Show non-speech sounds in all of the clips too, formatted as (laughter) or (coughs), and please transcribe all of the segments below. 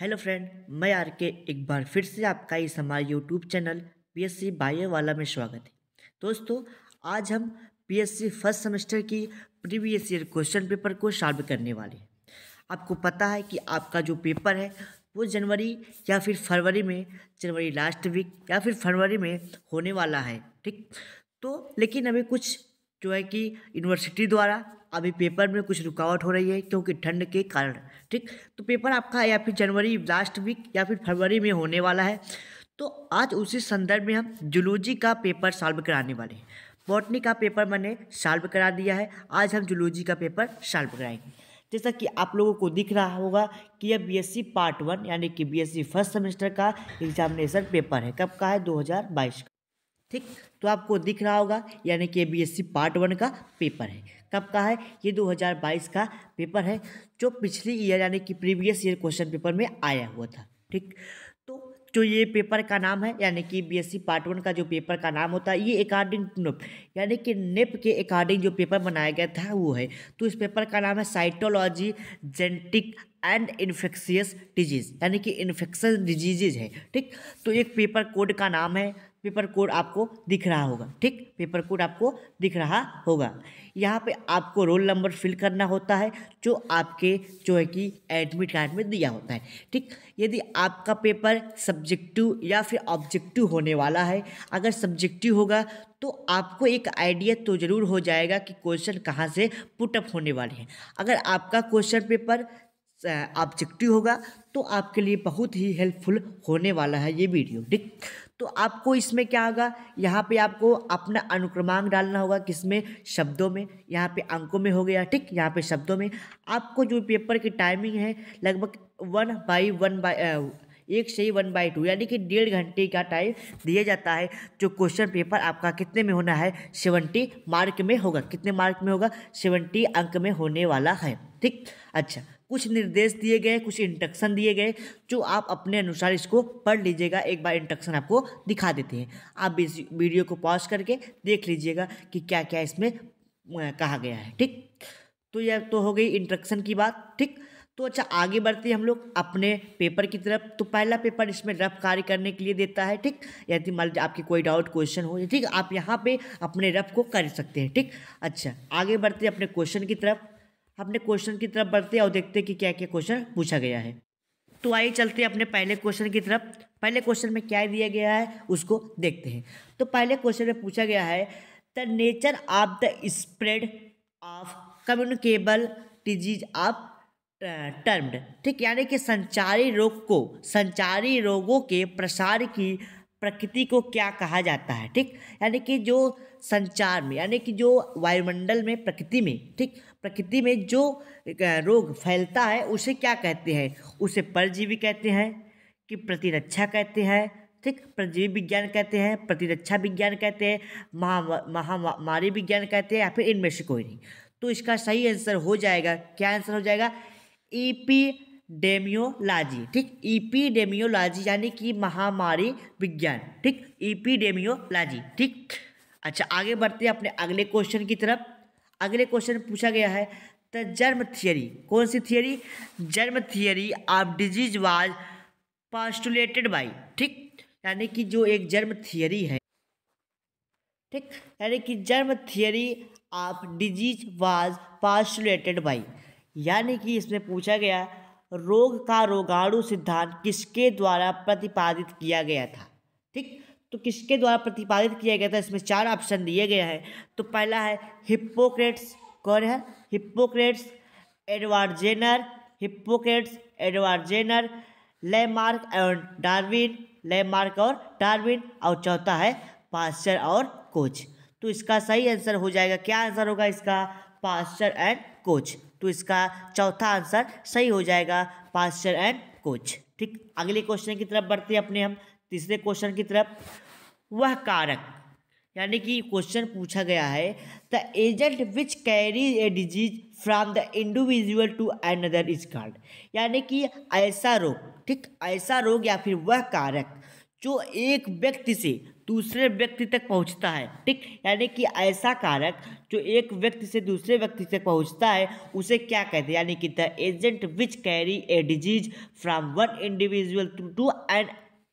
hello friend मैं are के एक बार फिर से आपका इस हमारे YouTube channel P S C bio वाला में स्वागत है दोस्तों आज हम P S C first semester की प्रीवियस ईयर क्वेश्चन पेपर को सॉल्व करने वाले हैं आपको पता है कि आपका जो पेपर है वो जनवरी या फिर फरवरी में जनवरी लास्ट वीक या फिर फरवरी में होने वाला है ठीक तो लेकिन अभी कुछ जो है कि यूनिवर्सिटी द्वारा अभी पेपर में कुछ रुकावट हो रही है क्योंकि ठंड के कारण ठीक तो पेपर आपका या फिर जनवरी लास्ट वीक या फिर फरवरी में होने वाला है तो आज उसी संदर्भ में हम जुलोजी का पेपर सॉल्व कराने वाले हैं बॉटनी का पेपर मैंने सॉल्व करा दिया है आज हम जुलोजी का पेपर सॉल्व कराएंगे जैसा कि आप लोगों को दिख रहा होगा कि यह बीएससी पार्ट वन यानी कि बीएससी फर्स्ट सेमेस्टर का एग्जामिनेशन पेपर है कब का है 2022 का ठीक तो आपको दिख रहा होगा यानी कि बी एस पार्ट वन का पेपर है कब का है ये 2022 का पेपर है जो पिछली ईयर यानी कि प्रीवियस ईयर क्वेश्चन पेपर में आया हुआ था ठीक तो जो ये पेपर का नाम है यानी कि बीएससी पार्ट वन का जो पेपर का नाम होता है ये अकॉर्डिंग टू नेप यानी कि नेप के अकॉर्डिंग जो पेपर बनाया गया था वो है तो इस पेपर का नाम है cytology genetic and infectious disease यानी कि इन्फेक्शन डिजीजेज है ठीक तो एक पेपर कोड का नाम है पेपर कोड आपको दिख रहा होगा ठीक पेपर कोड आपको दिख रहा होगा यहाँ पे आपको रोल नंबर फिल करना होता है जो आपके जो है कि एडमिट कार्ड में दिया होता है ठीक यदि आपका पेपर सब्जेक्टिव या फिर ऑब्जेक्टिव होने वाला है अगर सब्जेक्टिव होगा तो आपको एक आइडिया तो ज़रूर हो जाएगा कि क्वेश्चन कहाँ से पुटअप होने वाले हैं अगर आपका क्वेश्चन पेपर ऑब्जेक्टिव होगा तो आपके लिए बहुत ही हेल्पफुल होने वाला है ये वीडियो ठीक तो आपको इसमें क्या होगा यहाँ पे आपको अपना अनुक्रमांक डालना होगा किसमें शब्दों में यहाँ पे अंकों में हो गया ठीक यहाँ पे शब्दों में आपको जो पेपर की टाइमिंग है लगभग वन बाई वन बाई एक से ही वन बाई टू यानी कि डेढ़ घंटे का टाइम दिया जाता है जो क्वेश्चन पेपर आपका कितने में होना है सेवेंटी मार्क में होगा कितने मार्क में होगा सेवेंटी अंक में होने वाला है ठीक अच्छा कुछ निर्देश दिए गए कुछ इंट्रक्शन दिए गए जो आप अपने अनुसार इसको पढ़ लीजिएगा एक बार इंट्रक्शन आपको दिखा देते हैं आप इस वीडियो को पॉज करके देख लीजिएगा कि क्या क्या इसमें कहा गया है ठीक तो यह तो हो गई इंट्रक्शन की बात ठीक तो अच्छा आगे बढ़ते हम लोग अपने पेपर की तरफ तो पहला पेपर इसमें रफ कार्य करने के लिए देता है ठीक यदि मान लीजिए आपके कोई डाउट क्वेश्चन हो ठीक आप यहाँ पे अपने रफ को कर सकते हैं ठीक अच्छा आगे बढ़ते अपने क्वेश्चन की तरफ अपने क्वेश्चन की तरफ बढ़ते हैं और देखते हैं कि क्या क्या क्वेश्चन पूछा गया है तो आइए चलते हैं अपने पहले क्वेश्चन की तरफ पहले क्वेश्चन में क्या दिया गया है उसको देखते हैं तो पहले क्वेश्चन में पूछा गया है the nature of the spread of communicable disease of termed ठीक यानी कि संचारी रोग को संचारी रोगों के प्रसार की प्रकृति को क्या कहा जाता है ठीक यानी कि जो संचार में यानी कि जो वायुमंडल में प्रकृति में ठीक प्रकृति में जो रोग फैलता है उसे क्या कहते हैं उसे परजीवी कहते हैं कि प्रतिरक्षा कहते हैं ठीक परजीवी विज्ञान कहते हैं प्रतिरक्षा विज्ञान कहते हैं महा महामारी विज्ञान कहते हैं या फिर इनमें से कोई नहीं तो इसका सही आंसर हो जाएगा क्या आंसर हो जाएगा डेमियोलॉजी ठीक ईपीडेमियोलॉजी यानी कि महामारी विज्ञान ठीक ईपीडेमियोलॉजी ठीक अच्छा आगे बढ़ते हैं अपने अगले क्वेश्चन की तरफ अगले क्वेश्चन पूछा गया है द जर्म थियरी कौन सी theory germ theory of disease was postulated by ठीक यानी कि जो एक जर्म थियरी है ठीक यानी कि germ theory of disease was postulated by यानी कि इसमें पूछा गया रोग का रोगाणु सिद्धांत किसके द्वारा प्रतिपादित किया गया था ठीक तो किसके द्वारा प्रतिपादित किया गया था इसमें चार ऑप्शन दिए गए हैं तो पहला है हिप्पोक्रेट्स कौन है Hippocrates Edward Jenner Hippocrates Edward Jenner Lamarck and Darwin Lamarck और डार्विन और चौथा है पास्चर और कोच तो इसका सही आंसर हो जाएगा क्या आंसर होगा इसका पास्चर एंड कोच तो इसका चौथा आंसर सही हो जाएगा पास्चर एंड कोच ठीक अगले क्वेश्चन की तरफ बढ़ते हैं अपने हम तीसरे क्वेश्चन की तरफ वह कारक यानी कि क्वेश्चन पूछा गया है the agent which carry a disease from the individual to another is called यानी कि ऐसा रोग ठीक ऐसा रोग या फिर वह कारक जो एक व्यक्ति से दूसरे व्यक्ति तक पहुंचता है ठीक यानी कि ऐसा कारक जो एक व्यक्ति से दूसरे व्यक्ति तक पहुंचता है उसे क्या कहते हैं यानी कि the agent which carry a disease from one individual to 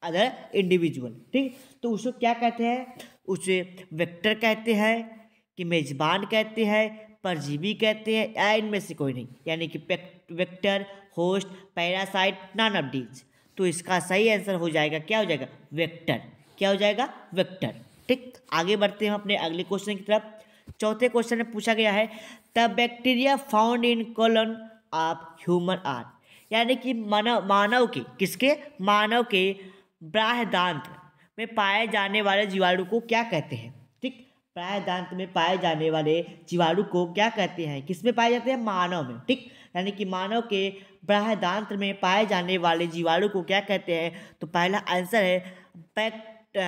another individual ठीक तो उसको क्या कहते हैं उसे वेक्टर कहते हैं कि मेजबान कहते हैं परजीवी कहते हैं या इनमें से कोई नहीं यानी कि vector host parasite none of these तो इसका सही आंसर हो जाएगा क्या हो जाएगा वेक्टर क्या हो जाएगा वेक्टर ठीक आगे बढ़ते हैं अपने अगले क्वेश्चन की तरफ चौथे क्वेश्चन में पूछा गया है the bacteria found in colon of human are यानी कि मानव मानव के किसके मानव के बाह्यदांत में पाए जाने वाले जीवाणु को क्या कहते हैं ठीक प्रायदांत में पाए जाने वाले जीवाणु को क्या कहते हैं किस में पाए जाते हैं मानव में ठीक यानी कि मानव के बाह्यदांत में पाए जाने वाले जीवाणु को क्या कहते हैं तो पहला आंसर है बैक्ट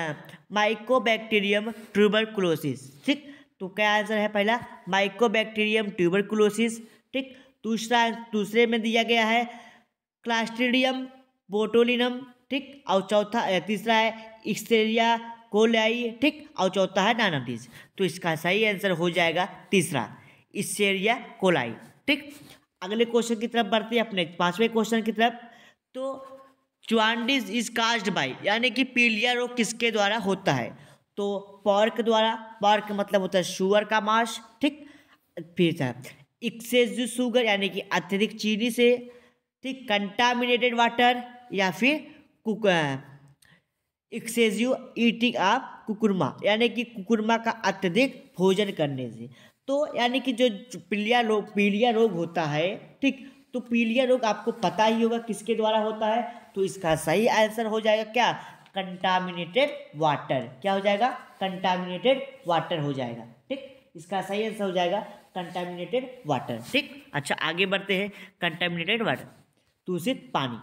माइकोबैक्टीरियम ट्यूबरकुलोसिस ठीक तो क्या आंसर है पहला माइकोबैक्टीरियम ट्यूबरकुलोसिस ठीक दूसरा दूसरे में दिया गया है क्लास्ट्रीडियम बोटोलिनम ठीक और चौथा तीसरा है एक्सटेरिया कोलाई ठीक और चौथा है डायनामिटीज तो इसका सही आंसर हो जाएगा तीसरा इससेरिया कोलाई ठीक अगले क्वेश्चन की तरफ बढ़ते हैं अपने पांचवें क्वेश्चन की तरफ तो चुआंडीज इज कास्ड बाई यानी कि पीलिया रोग किसके द्वारा होता है तो पॉर्क द्वारा पॉर्क मतलब होता है शुगर का मांस ठीक फिर एक्सेसिव शुगर यानी कि अत्यधिक चीनी से ठीक कंटामिनेटेड वाटर या फिर कुक एक्सेजिव ईटिंग ऑफ कुकुरमा यानी कि कुकुरमा का अत्यधिक भोजन करने से तो यानी कि जो पीलिया रोग पीलिया रोग होता है ठीक तो पीलिया रोग आपको पता ही होगा किसके द्वारा होता है तो इसका सही आंसर हो जाएगा क्या कंटामिनेटेड वाटर क्या हो जाएगा कंटामिनेटेड वाटर हो जाएगा ठीक इसका सही आंसर हो जाएगा कंटामिनेटेड वाटर ठीक अच्छा आगे बढ़ते हैं कंटामिनेटेड वाटर दूषित पानी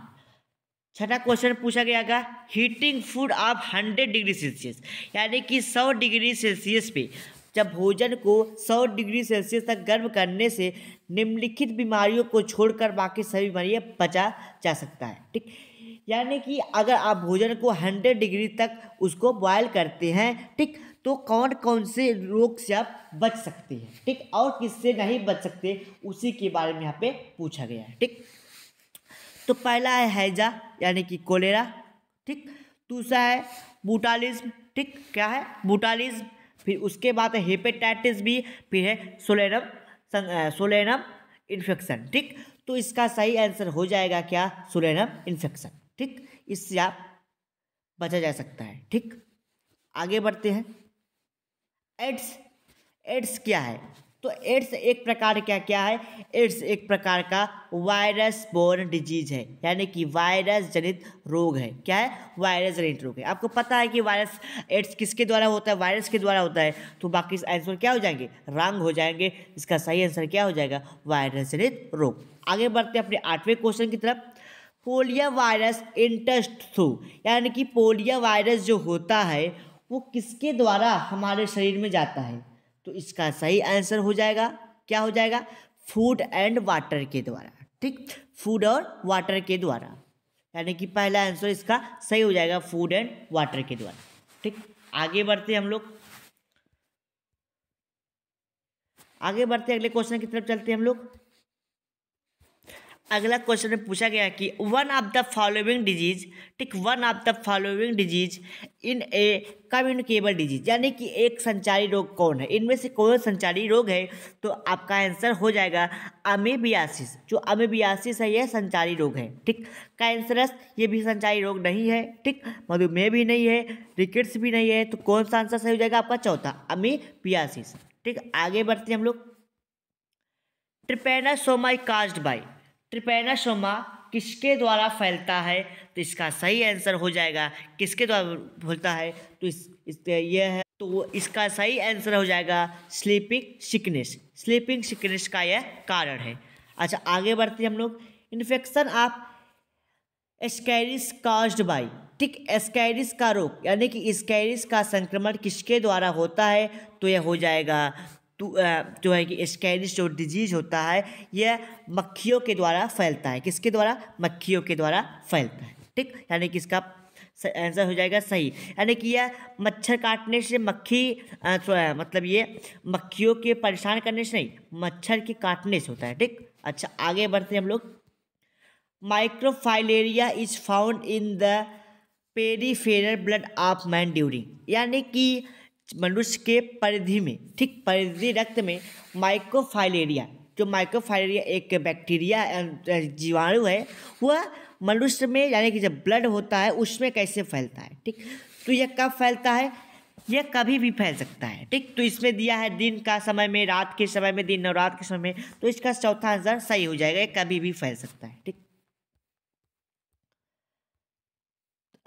छठा क्वेश्चन पूछा गया था heating food up hundred degree Celsius यानी कि सौ डिग्री सेल्सियस पे जब भोजन को सौ डिग्री सेल्सियस तक गर्म करने से निम्नलिखित बीमारियों को छोड़कर बाकी सभी बीमारियां बचा जा सकता है ठीक यानी कि अगर आप भोजन को हंड्रेड डिग्री तक उसको बॉयल करते हैं ठीक तो कौन कौन से रोग से आप बच सकते हैं ठीक और किससे नहीं बच सकते उसी के बारे में यहाँ पे पूछा गया है ठीक तो पहला है हैजा यानी कि कोलेरा ठीक दूसरा है बूटालिज्म ठीक क्या है बूटालिज्म फिर उसके बाद है हेपेटाइटिस भी फिर है सोलेनम सोलेनम इन्फेक्शन ठीक तो इसका सही आंसर हो जाएगा क्या सोलेनम इन्फेक्शन ठीक इससे आप बचा जा सकता है ठीक आगे बढ़ते हैं एड्स एड्स क्या है तो एड्स एक प्रकार का क्या है एड्स एक प्रकार का वायरस बोर्न डिजीज है यानी कि वायरस जनित रोग है क्या है वायरस जनित रोग है आपको पता है कि वायरस एड्स किसके द्वारा होता है वायरस के द्वारा होता है तो बाकी आंसर क्या हो जाएंगे रंग हो जाएंगे इसका सही आंसर क्या हो जाएगा वायरस जनित रोग आगे बढ़ते हैं अपने आठवें क्वेश्चन की तरफ पोलिया वायरस इंटस्ट थ्रू यानी कि पोलिया वायरस जो होता है वो किसके द्वारा हमारे शरीर में जाता है तो इसका सही आंसर हो जाएगा क्या हो जाएगा फूड एंड वाटर के द्वारा ठीक फूड और वाटर के द्वारा यानी कि पहला आंसर इसका सही हो जाएगा फूड एंड वाटर के द्वारा ठीक आगे बढ़ते हम लोग आगे बढ़ते अगले क्वेश्चन की तरफ चलते हैं हम लोग अगला क्वेश्चन में पूछा गया कि one of the following disease ठीक one of the following disease in a communicable disease यानी कि एक संचारी रोग कौन है इनमें से कौन संचारी रोग है तो आपका आंसर हो जाएगा अमेबियासिस जो अमेबियासिस है यह संचारी रोग है ठीक कैंसरस ये भी संचारी रोग नहीं है ठीक मधुमेह भी नहीं है रिकेट्स भी नहीं है तो कौन सा आंसर सही हो जाएगा आपका चौथा अमेबियासिस ठीक आगे बढ़ते हैं हम लोग ट्रिपेनासोमाई कास्ट बाई ट्रिपेनासोमा किसके द्वारा फैलता है तो इसका सही आंसर हो जाएगा किसके द्वारा फैलता है तो इस, इस यह है तो इसका सही आंसर हो जाएगा स्लीपिंग सिकनेस स्लीपिंग सिकनेस का यह कारण है अच्छा आगे बढ़ते हम लोग infection of ascaris caused by ठीक एस्कैरिस का रोग यानी कि एस्कैरिस का संक्रमण किसके द्वारा होता है तो यह हो जाएगा जो है कि स्कैरिस जो डिजीज़ होता है यह मक्खियों के द्वारा फैलता है किसके द्वारा मक्खियों के द्वारा फैलता है ठीक यानी कि इसका आंसर हो जाएगा सही यानी कि यह मच्छर काटने से मक्खी मतलब ये मक्खियों के परेशान करने से नहीं मच्छर के काटने से होता है ठीक अच्छा आगे बढ़ते हैं हम लोग microfilaria is found in the peripheral blood of man during यानी कि मनुष्य के परिधि में ठीक परिधि रक्त में माइक्रोफाइलेरिया जो माइक्रोफाइलेरिया एक बैक्टीरिया जीवाणु है वह मनुष्य में यानी कि जब ब्लड होता है उसमें कैसे फैलता है ठीक तो यह कब फैलता है यह कभी भी फैल सकता है ठीक तो इसमें दिया है दिन का समय में रात के समय में दिन और रात के समय में तो इसका चौथा आंसर सही हो जाएगा यह कभी भी फैल सकता है ठीक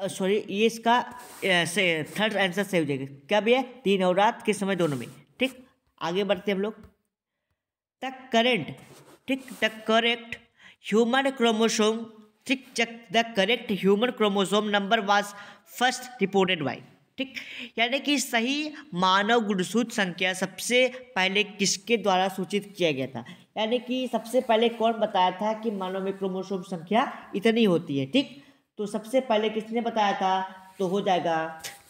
सॉरी ये इसका थर्ड आंसर सही हो जाएगा क्या भैया दिन और रात के समय दोनों में ठीक आगे बढ़ते हम लोग द करेंट ठीक द करेक्ट ह्यूमन क्रोमोसोम ठीक चक the correct human chromosome number was first reported by ठीक यानी कि सही मानव गुणसूत संख्या सबसे पहले किसके द्वारा सूचित किया गया था यानी कि सबसे पहले कौन बताया था कि मानव में क्रोमोसोम संख्या इतनी होती है ठीक तो सबसे पहले किसने बताया था तो हो जाएगा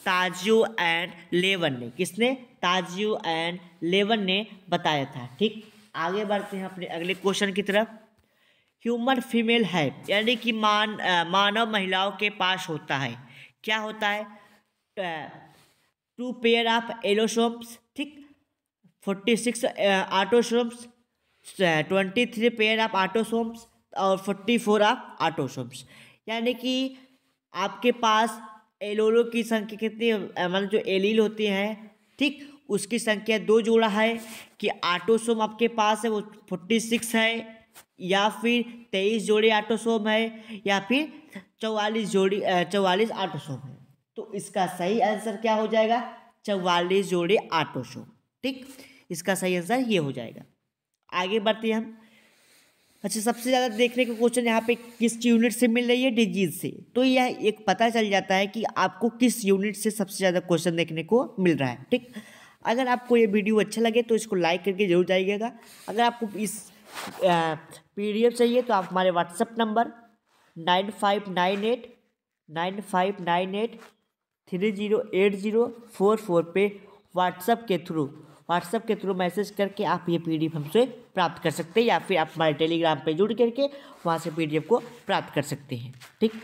ताजियो एंड लेवन ने किसने ताजियो एंड लेवन ने बताया था ठीक आगे बढ़ते हैं अपने अगले क्वेश्चन की तरफ ह्यूमन फीमेल है यानी कि मान मानव महिलाओं के पास होता है क्या होता है टू पेयर ऑफ एलोसोम्स ठीक forty six autosomes twenty three pair of autosomes और फोर्टी फोर ऑफ आटोसोम्स यानी कि आपके पास एलोलो की संख्या कितनी मतलब जो एलील होती है ठीक उसकी संख्या दो जोड़ा है कि आटोसोम आपके पास है वो फोर्टी सिक्स है या फिर तेईस जोड़े आटोसोम है या फिर चौवालीस जोड़ी चौवालीस आटोसोम है तो इसका सही आंसर क्या हो जाएगा चौवालीस जोड़े आटोसोम ठीक इसका सही आंसर ये हो जाएगा आगे बढ़ते हैं हम अच्छा सबसे ज़्यादा देखने का क्वेश्चन यहाँ पे किस यूनिट से मिल रही है डिजीज से तो यह एक पता चल जाता है कि आपको किस यूनिट से सबसे ज़्यादा क्वेश्चन देखने को मिल रहा है ठीक अगर आपको ये वीडियो अच्छा लगे तो इसको लाइक करके जरूर जाइएगा अगर आपको इस पी चाहिए तो आप हमारे WhatsApp number nine five nine eight nine five nine eight three zero eight zero four four पे व्हाट्सअप के थ्रू व्हाट्सअप के थ्रू मैसेज करके आप ये पी हमसे प्राप्त कर सकते हैं या फिर आप हमारे टेलीग्राम पे जुड़ करके वहाँ से पी को प्राप्त कर सकते हैं ठीक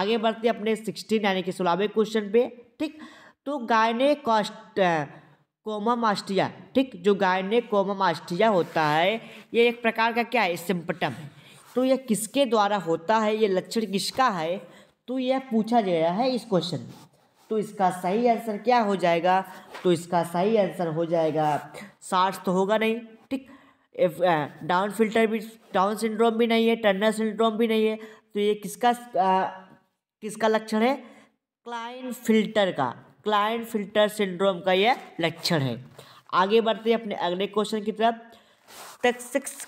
आगे बढ़ते हैं अपने सिक्सटीन यानी कि सोलहवें क्वेश्चन पे ठीक तो गायने कॉस्ट मास्टिया ठीक जो गायने मास्टिया होता है ये एक प्रकार का क्या है सिम्पटम है तो यह किसके द्वारा होता है ये लक्षण किसका है तो यह पूछा गया है इस क्वेश्चन में तो इसका सही आंसर क्या हो जाएगा तो इसका सही आंसर हो जाएगा सार्स तो होगा नहीं डाउन फिल्टर uh, भी डाउन सिंड्रोम भी नहीं है टर्नर सिंड्रोम भी नहीं है तो ये किसका आ, uh, किसका लक्षण है क्लाइन फिल्टर का क्लाइन फिल्टर सिंड्रोम का यह लक्षण है आगे बढ़ते हैं अपने अगले क्वेश्चन की तरफ टेक्सिक्स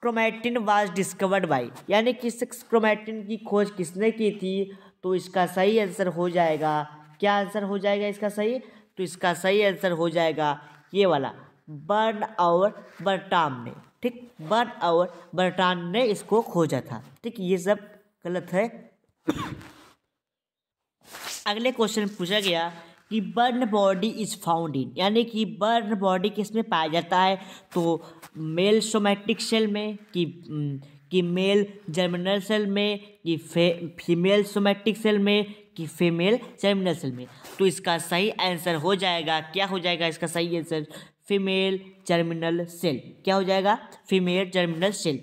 क्रोमैटिन वाज डिस्कवर्ड बाई यानी कि सिक्स क्रोमैटिन की खोज किसने की थी तो इसका सही आंसर हो जाएगा क्या आंसर हो जाएगा इसका सही तो इसका सही आंसर हो जाएगा ये वाला बर्न और बर्टाम ने ठीक बर्न और बर्टान ने इसको खोजा था ठीक ये सब गलत है अगले क्वेश्चन पूछा गया कि Barr body is found in यानी कि बर्न बॉडी किस में पाया जाता है तो मेल सोमैटिक सेल में कि कि मेल जर्मिनल सेल में कि फीमेल सोमैटिक सेल में कि फीमेल जर्मिनल सेल में तो इसका सही आंसर हो जाएगा क्या हो जाएगा इसका सही आंसर फीमेल जर्मिनल सेल क्या हो जाएगा फीमेल जर्मिनल सेल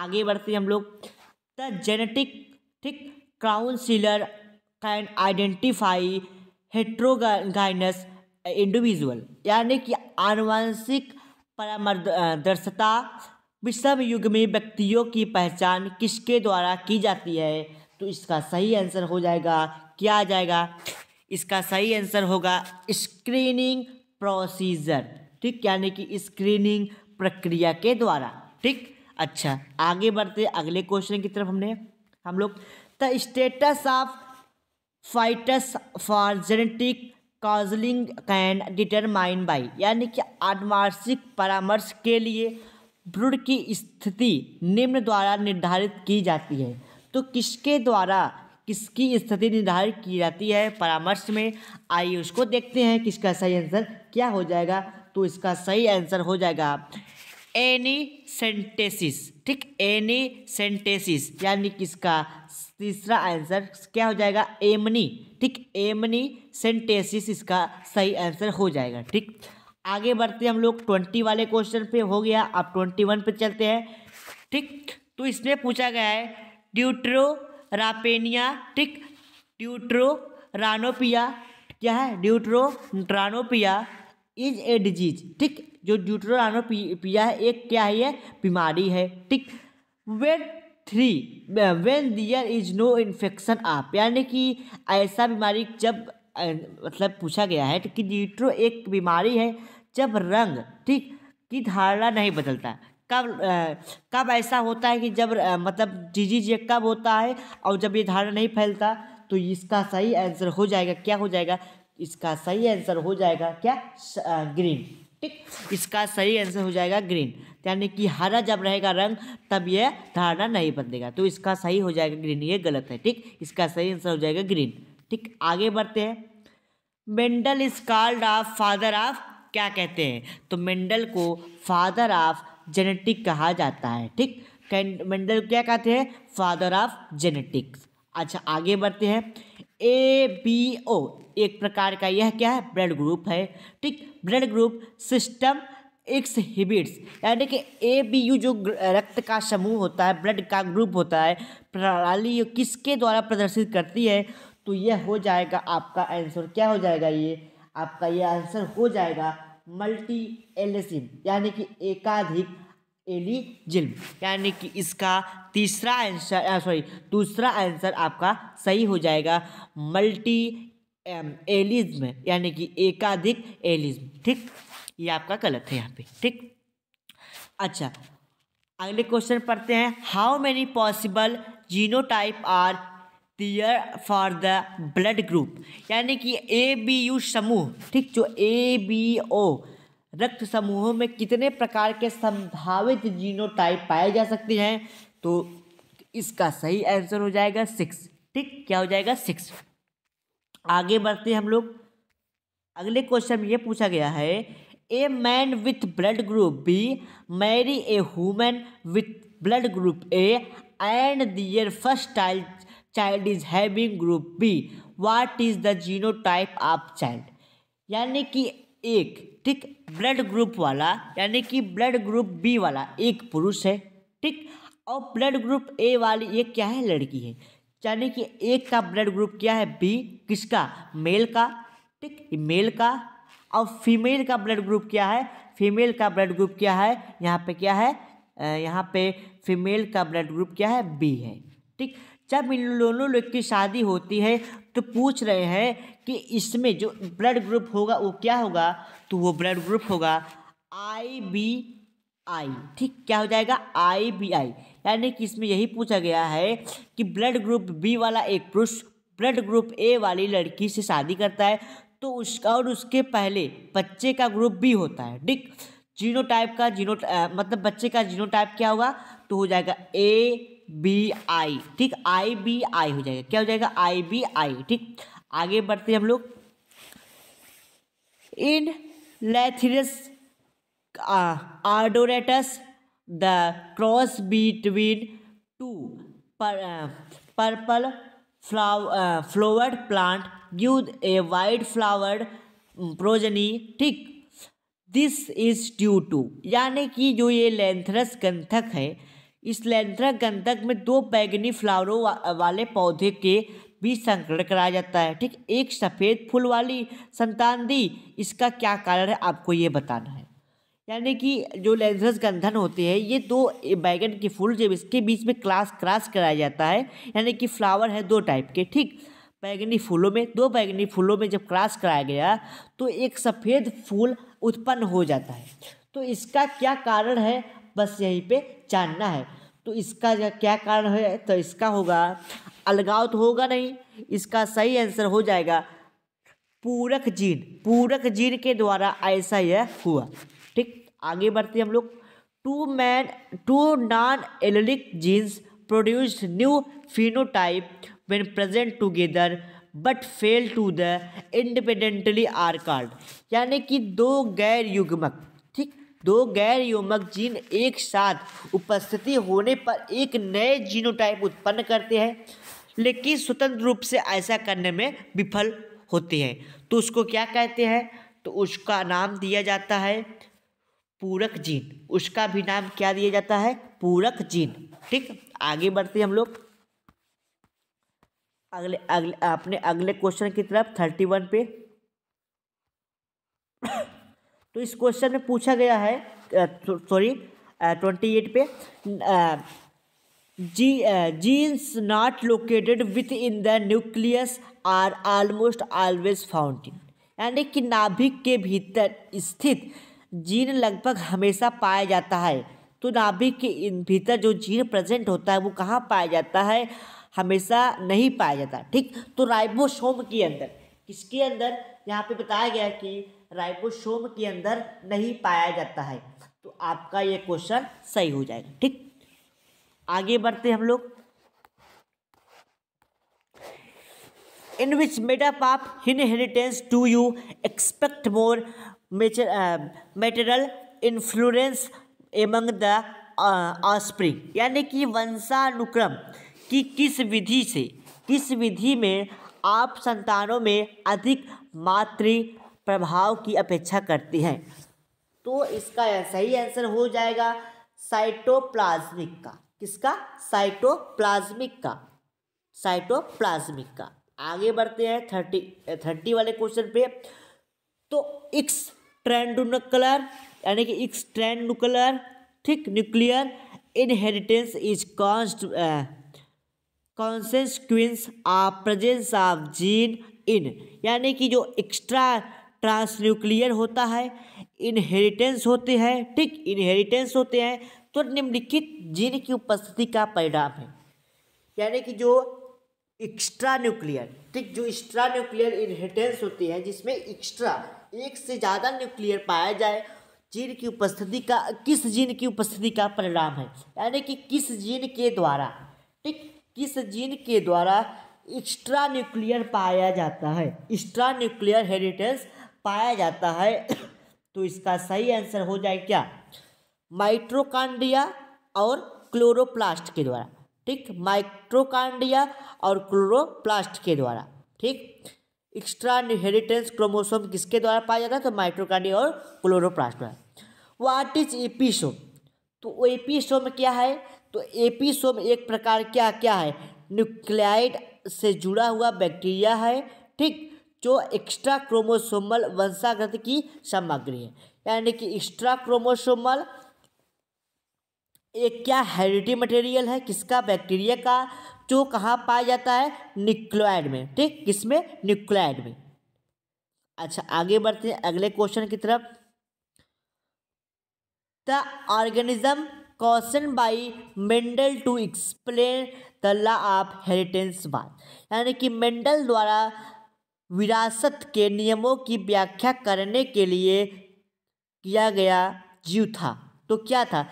आगे बढ़ते हम लोग द जेनेटिक ठीक counsellor can identify heterozygous individual यानी कि आनुवंशिक परामर्दर्शता विषम युग में व्यक्तियों की पहचान किसके द्वारा की जाती है तो इसका सही आंसर हो जाएगा क्या आ जाएगा इसका सही आंसर होगा स्क्रीनिंग प्रोसीजर ठीक यानी कि स्क्रीनिंग प्रक्रिया के द्वारा ठीक अच्छा आगे बढ़ते अगले क्वेश्चन की तरफ हमने हम लोग the status of foetus for genetic counselling can determine by यानी कि आनुवांशिक परामर्श के लिए ब्रूड की स्थिति निम्न द्वारा निर्धारित की जाती है तो किसके द्वारा किसकी स्थिति निर्धारित की जाती है परामर्श में आइए उसको देखते हैं किसका सही आंसर क्या हो जाएगा तो इसका सही आंसर हो जाएगा एनी सेंटेसिस ठीक एनी सेंटेसिस यानी कि इसका तीसरा आंसर क्या हो जाएगा एमनी ठीक एमनी सेंटेसिस इसका सही आंसर हो जाएगा ठीक आगे बढ़ते हम लोग ट्वेंटी वाले क्वेश्चन पे हो गया अब ट्वेंटी वन पर चलते हैं ठीक तो इसमें पूछा गया है ड्यूट्रो रापेनिया ठीक ड्यूट्रो रानोपिया क्या है ड्यूट्रो रानोपिया इज ए डिजीज ठीक जो पिया है एक क्या है यह बीमारी है ठीक when three when there is no infection आप यानी कि ऐसा बीमारी जब मतलब पूछा गया है कि ड्यूट्रो एक बीमारी है जब रंग ठीक की धारणा नहीं बदलता कब कब ऐसा होता है कि जब मतलब डिजीज ये कब होता है और जब ये धारणा नहीं फैलता तो इसका सही आंसर हो जाएगा क्या हो जाएगा इसका सही आंसर हो जाएगा क्या ग्रीन ठीक इसका सही आंसर हो जाएगा ग्रीन यानी कि हरा जब रहेगा रंग तब यह धारणा नहीं बदलेगा तो इसका सही हो जाएगा ग्रीन ये गलत है ठीक इसका सही आंसर हो जाएगा ग्रीन ठीक आगे बढ़ते हैं Mendel is called of father of क्या कहते हैं तो मेंडल को फादर ऑफ जेनेटिक कहा जाता है ठीक मेंडल क्या कहते हैं फादर ऑफ जेनेटिक्स अच्छा आगे बढ़ते हैं ए बी ओ एक प्रकार का यह क्या है ब्लड ग्रुप है ठीक blood group system exhibits यानी कि ए बी यू जो रक्त का समूह होता है ब्लड का ग्रुप होता है प्रणाली किसके द्वारा प्रदर्शित करती है तो यह हो जाएगा आपका आंसर क्या हो जाएगा ये आपका यह आंसर हो जाएगा मल्टी एलिसिम यानी कि एकाधिक एलिजिल यानी कि इसका तीसरा आंसर सॉरी दूसरा आंसर आपका सही हो जाएगा मल्टी एम एलिज्म यानी कि एकाधिक एलिज्म ठीक ये आपका गलत है यहाँ पे ठीक अच्छा अगले क्वेश्चन पढ़ते हैं how many possible genotype are there for the blood group यानी कि ए बी यू समूह ठीक जो ए बी ओ रक्त समूहों में कितने प्रकार के संभावित जीनोटाइप पाए जा सकते हैं तो इसका सही आंसर हो जाएगा सिक्स ठीक क्या हो जाएगा सिक्स आगे बढ़ते हम लोग अगले क्वेश्चन में ये पूछा गया है a man with blood group B marry a woman with blood group A and their first child child is having group B what is the genotype of child यानी कि एक ठीक ब्लड ग्रुप वाला यानी कि blood group B वाला एक पुरुष है ठीक और ब्लड ग्रुप ए वाली ये क्या है लड़की है यानी कि एक का ब्लड ग्रुप क्या है बी किसका मेल का ठीक मेल का और फीमेल का ब्लड ग्रुप क्या है फीमेल का ब्लड ग्रुप क्या है यहाँ पे क्या है यहाँ पे फीमेल का ब्लड ग्रुप क्या है बी है ठीक जब इन दोनों लोग की शादी होती है तो पूछ रहे हैं कि इसमें जो ब्लड ग्रुप होगा वो क्या होगा तो वो ब्लड ग्रुप होगा आई बी आई ठीक क्या हो जाएगा आई बी आई यानी कि इसमें यही पूछा गया है कि ब्लड ग्रुप बी वाला एक पुरुष ब्लड ग्रुप ए वाली लड़की से शादी करता है तो उसका और उसके पहले बच्चे का ग्रुप बी होता है ठीक जीनो टाइप का जीनो मतलब बच्चे का जीनो टाइप क्या होगा तो हो जाएगा ए बी आई ठीक आई बी आई हो जाएगा क्या हो जाएगा आई बी आई ठीक आगे बढ़ते हैं हम लोग in Lathyrus odoratus the cross between two purple flower plant use a white flowered progeny ठीक दिस इज ड्यू टू यानी कि जो ये लेंथरस गंथक है इस लेंथरस गंथक में दो बैगनी फ्लावरों वा, वाले पौधे के बीच संक्रमण कराया जाता है ठीक एक सफ़ेद फूल वाली संतान दी इसका क्या कारण है आपको ये बताना है यानी कि जो लेजरस गंधन होते हैं ये दो बैगन के फूल जब इसके बीच में क्लास क्रॉस कराया जाता है यानी कि फ्लावर है दो टाइप के ठीक बैगनी फूलों में दो बैगनी फूलों में जब क्रॉस कराया गया तो एक सफ़ेद फूल उत्पन्न हो जाता है तो इसका क्या कारण है बस यहीं पे जानना है तो इसका क्या कारण है तो इसका होगा अलगाव तो होगा नहीं इसका सही आंसर हो जाएगा पूरक जीन पूरक जीन के द्वारा ऐसा यह हुआ आगे बढ़ते हम लोग two man two non allelic genes produce new phenotype when present together but fail to the independently are called यानी कि दो गैर युग्मक ठीक दो गैर युग्मक जीन एक साथ उपस्थिति होने पर एक नए जीनोटाइप उत्पन्न करते हैं लेकिन स्वतंत्र रूप से ऐसा करने में विफल होते हैं तो उसको क्या कहते हैं तो उसका नाम दिया जाता है पूरक जीन उसका भी नाम क्या दिया जाता है पूरक जीन ठीक आगे बढ़ते हम लोग अगले अगले अपने अगले क्वेश्चन की तरफ थर्टी वन पे (coughs) तो इस क्वेश्चन में पूछा गया है सॉरी ट्वेंटी एट पे जी genes not located within the nucleus are almost always found in यानी कि नाभिक के भीतर स्थित जीन लगभग हमेशा पाया जाता है तो नाभिक के भीतर जो जीन प्रेजेंट होता है वो कहाँ पाया जाता है हमेशा नहीं पाया जाता ठीक तो राइबोसोम के अंदर किसके अंदर यहाँ पे बताया गया कि राइबोसोम के अंदर नहीं पाया जाता है तो आपका ये क्वेश्चन सही हो जाएगा ठीक आगे बढ़ते हम लोग in which made of inheritance do you expect more maternal influence among the offspring यानी कि वंशानुक्रम कि किस विधि से किस विधि में आप संतानों में अधिक मातृ प्रभाव की अपेक्षा करती हैं तो इसका सही आंसर हो जाएगा साइटोप्लाज्मिक का किसका साइटोप्लाज्मिक का साइटोप्लाज्मिक का आगे बढ़ते हैं थर्टी थर्टी वाले क्वेश्चन पे तो इक्स ट्रेंडुनकलर यानी कि एक्सट्रेंडुकलर ठीक न्यूक्लियर इनहेरिटेंस इज कॉन्स्ट consequence of presence of gene in यानी कि जो एक्स्ट्रा ट्रांसन्यूक्लियर होता है इनहेरिटेंस होते हैं ठीक इनहेरिटेंस होते हैं तो निम्नलिखित जीन की उपस्थिति का परिणाम है यानी कि जो एक्स्ट्रा न्यूक्लियर ठीक जो एक्स्ट्रा न्यूक्लियर इनहेरिटेंस होती है जिसमें एक्स्ट्रा एक से ज़्यादा न्यूक्लियर पाया जाए जीन की उपस्थिति का किस जीन की उपस्थिति का परिणाम है यानी कि किस जीन के द्वारा ठीक किस जीन के द्वारा एक्स्ट्रा न्यूक्लियर पाया जाता है एक्स्ट्रा न्यूक्लियर हेरिटेंस पाया जाता है (coughs) तो इसका सही आंसर हो जाए क्या माइट्रोकांडिया और क्लोरोप्लास्ट के द्वारा ठीक माइट्रोकांडिया और क्लोरोप्लास्ट के द्वारा ठीक एक्स्ट्रा इनहेरिटेंस क्रोमोसोम किसके द्वारा पाया जाता है तो माइक्रोकांडी और क्लोरोप्लास्ट तो में वाट इज एपीसोम तो एपीसोम क्या है तो एपीसोम एक प्रकार क्या क्या है न्यूक्लियाइड से जुड़ा हुआ बैक्टीरिया है ठीक जो एक्स्ट्रा क्रोमोसोमल वंशागत की सामग्री है यानी कि एक्स्ट्रा क्रोमोसोमल एक क्या हेरिटी मटेरियल है किसका बैक्टीरिया का जो कहाँ पाया जाता है न्यूक्लियोइड में ठीक किसमें न्यूक्लियोइड में अच्छा आगे बढ़ते हैं अगले क्वेश्चन की तरफ the organism question by Mendel to explain the law of inheritance बात यानी कि मेंडल द्वारा विरासत के नियमों की व्याख्या करने के लिए किया गया जीव था तो क्या था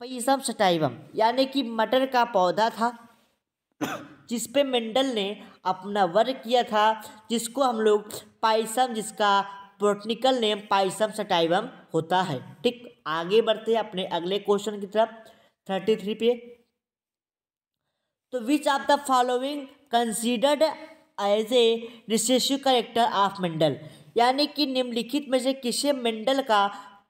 पैसम सटाइवम यानी कि मटर का पौधा था जिस पे मेंडल ने अपना वर्क किया था जिसको हम लोग पाइसम जिसका प्रोटनिकल नेम पाइसम सटाइवम होता है ठीक आगे बढ़ते हैं अपने अगले क्वेश्चन की तरफ थर्टी थ्री पे तो which of the following considered as a recessive character of Mendel यानी कि निम्नलिखित में से किसे मेंडल का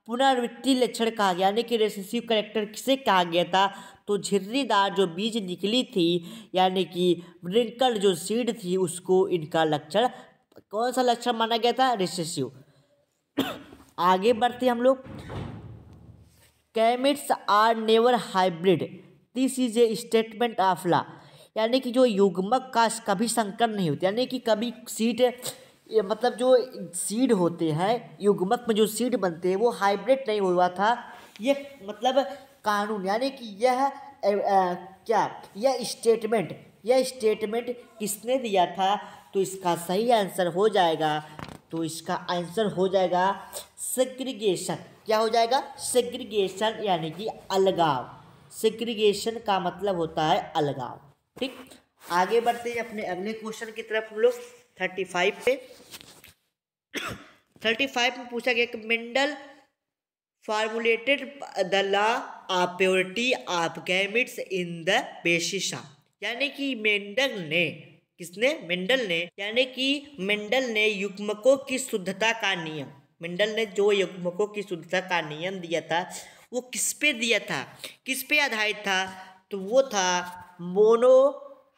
पुनरावृत्ति लक्षण कहा गया यानी कि रिसेसिव करेक्टर किसे कहा गया था तो झिर्रीदार जो बीज निकली थी यानी कि ब्रिंकल जो सीड थी उसको इनका लक्षण कौन सा लक्षण माना गया था रिसेसिव आगे बढ़ते हम लोग gametes are never hybrid this is a statement of law यानी कि जो युग्मक का कभी संकर नहीं होते यानी कि कभी सीड मतलब जो सीड होते हैं युग्मक में जो सीड बनते हैं वो हाइब्रिड नहीं हुआ था ये मतलब कानून यानी कि यह क्या यह स्टेटमेंट यह स्टेटमेंट किसने दिया था तो इसका सही आंसर हो जाएगा तो इसका आंसर हो जाएगा सेग्रीगेशन क्या हो जाएगा सेग्रीगेशन यानी कि अलगाव सेग्रीगेशन का मतलब होता है अलगाव ठीक आगे बढ़ते हैं अपने अगले क्वेश्चन की तरफ हम लोग थर्टी फाइव पे थर्टी फाइव में पूछा गया कि Mendel formulated the law of purity of gametes in the basis यानी कि मेंडल ने किसने मेंडल ने यानी कि मेंडल ने युग्मकों की शुद्धता का नियम मेंडल ने जो युग्मकों की शुद्धता का नियम दिया था वो किस पे दिया था किस पे आधारित था तो वो था मोनो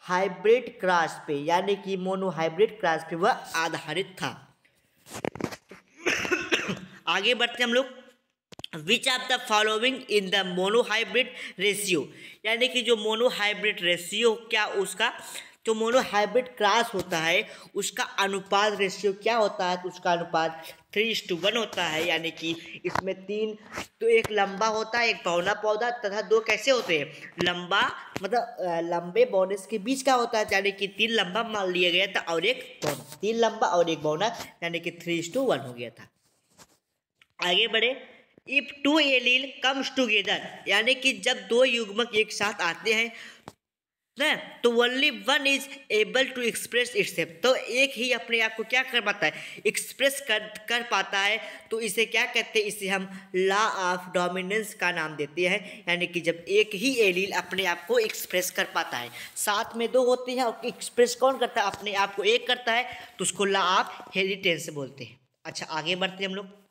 हाइब्रिड क्रास पे यानी कि मोनो हाइब्रिड क्रास पे वह आधारित था (coughs) आगे बढ़ते हम लोग which are the following in the monohybrid ratio यानी कि जो मोनोहाइब्रिड रेशियो क्या उसका जो मोनोहाइब्रिड क्रॉस होता है उसका अनुपात रेशियो क्या होता है तो उसका अनुपात थ्री टू वन होता है यानी कि इसमें तीन तो एक लंबा होता है एक बौना पौधा तथा दो कैसे होते हैं लंबा मतलब लंबे बौने के बीच का होता है यानी कि तीन लंबा मान लिया गया था और एक बौना तीन लंबा और एक बौना यानी कि थ्री टू वन हो गया था आगे बढ़े if two allele comes together यानी कि जब दो युग्मक एक साथ आते हैं ना तो only one is able to express it तो एक ही अपने आप को क्या कर पाता है एक्सप्रेस कर कर पाता है तो इसे क्या कहते हैं इसे हम लॉ ऑफ डोमिनेंस का नाम देते हैं यानी कि जब एक ही एलील अपने आप को एक्सप्रेस कर पाता है साथ में दो होते हैं और एक्सप्रेस कौन करता है अपने आप को एक करता है तो उसको लॉ ऑफ हेरिटेंस बोलते हैं अच्छा आगे बढ़ते हैं हम लोग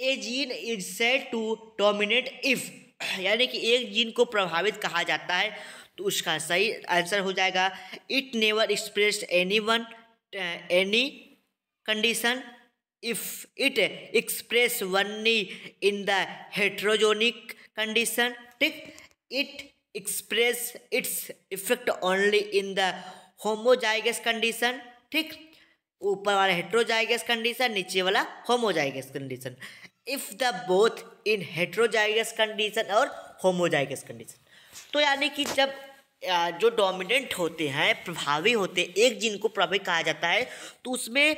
a gene is set to dominate if यानी कि एक जीन को प्रभावित कहा जाता है तो उसका सही आंसर हो जाएगा it never express any one any condition if it express only in the heterozygous condition ठीक it express its effect only in the homozygous condition ठीक ऊपर वाला हेट्रोजाइगस कंडीशन नीचे वाला homozygous condition if the both in heterozygous condition और homozygous condition तो यानी कि जब जो डोमिनेंट होते हैं प्रभावी होते हैं एक जीन को प्रभावी कहा जाता है तो उसमें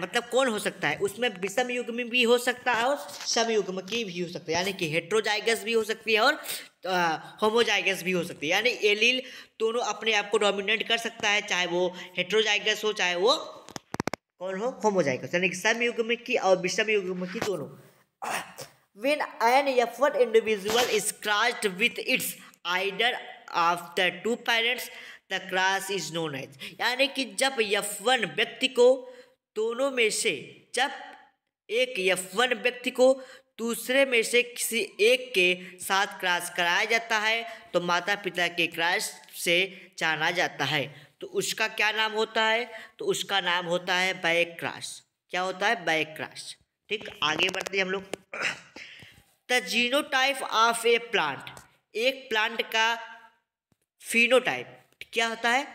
मतलब कौन हो सकता है उसमें विषम युग में भी हो सकता है और समयुग्म की भी हो सकता है यानी कि हेट्रोजाइगस भी हो सकती है और होमोजाइगस भी हो सकती है यानी एलील दोनों अपने आप को डोमिनेट कर सकता है चाहे वो हेट्रोजाइगस हो चाहे वो कौन हो हो जाएगा यानी कि समयुग में की और विषम युग में की दोनों when an effort individual is crushed with its either of the two parents the crash is known यानी कि जब यफवन व्यक्ति को दोनों में से जब एक यफवन व्यक्ति को दूसरे में से किसी एक के साथ क्रास कराया जाता है तो माता पिता के क्रास से जाना जाता है तो उसका क्या नाम होता है तो उसका नाम होता है बैक क्रास क्या होता है बैक क्रास ठीक आगे बढ़ते हैं हम लोग the genotype of a plant एक प्लांट का फिनोटाइप क्या होता है